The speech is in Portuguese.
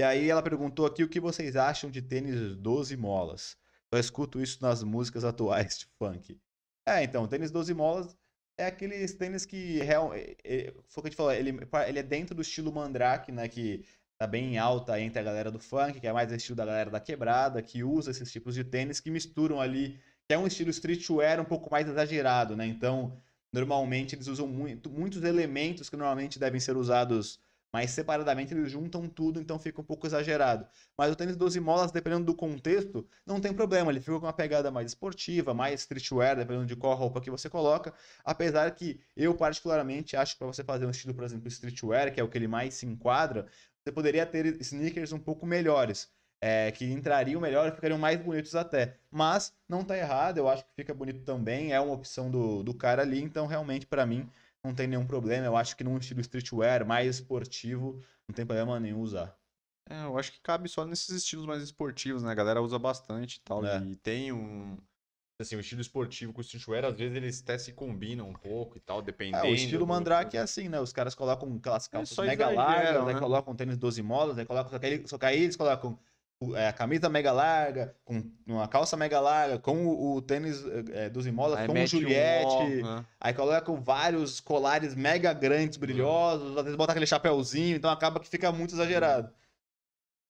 E aí ela perguntou aqui o que vocês acham de tênis 12 molas. Só escuto isso nas músicas atuais de funk. É, então, tênis 12 molas é aqueles tênis que real, é, é, foi o que a gente falou, ele, ele é dentro do estilo mandrake, né, que tá bem alta entre a galera do funk, que é mais estilo da galera da quebrada, que usa esses tipos de tênis que misturam ali, que é um estilo streetwear um pouco mais exagerado, né? Então, normalmente eles usam muito, muitos elementos que normalmente devem ser usados mas separadamente eles juntam tudo, então fica um pouco exagerado. Mas o tênis 12 molas, dependendo do contexto, não tem problema. Ele fica com uma pegada mais esportiva, mais streetwear, dependendo de qual roupa que você coloca. Apesar que eu, particularmente, acho que para você fazer um estilo, por exemplo, streetwear, que é o que ele mais se enquadra, você poderia ter sneakers um pouco melhores. É, que entrariam melhor e ficariam mais bonitos até. Mas não está errado, eu acho que fica bonito também, é uma opção do, do cara ali, então realmente para mim não tem nenhum problema. Eu acho que num estilo streetwear mais esportivo, não tem problema nenhum usar. É, eu acho que cabe só nesses estilos mais esportivos, né? A galera usa bastante e tal. É. E tem um. Assim, o estilo esportivo com o streetwear, às vezes eles até se combinam um pouco e tal, dependendo. É, o estilo mandrake é assim, né? Os caras colocam aquelas é, calças mega largas, né? colocam tênis 12 molas, aí colocam só que aí eles colocam é, a camisa mega larga, com uma calça mega larga, com o, o tênis é, dos Imola, com o Juliette. Um né? Aí coloca vários colares mega grandes, brilhosos, às vezes bota aquele chapéuzinho, então acaba que fica muito exagerado.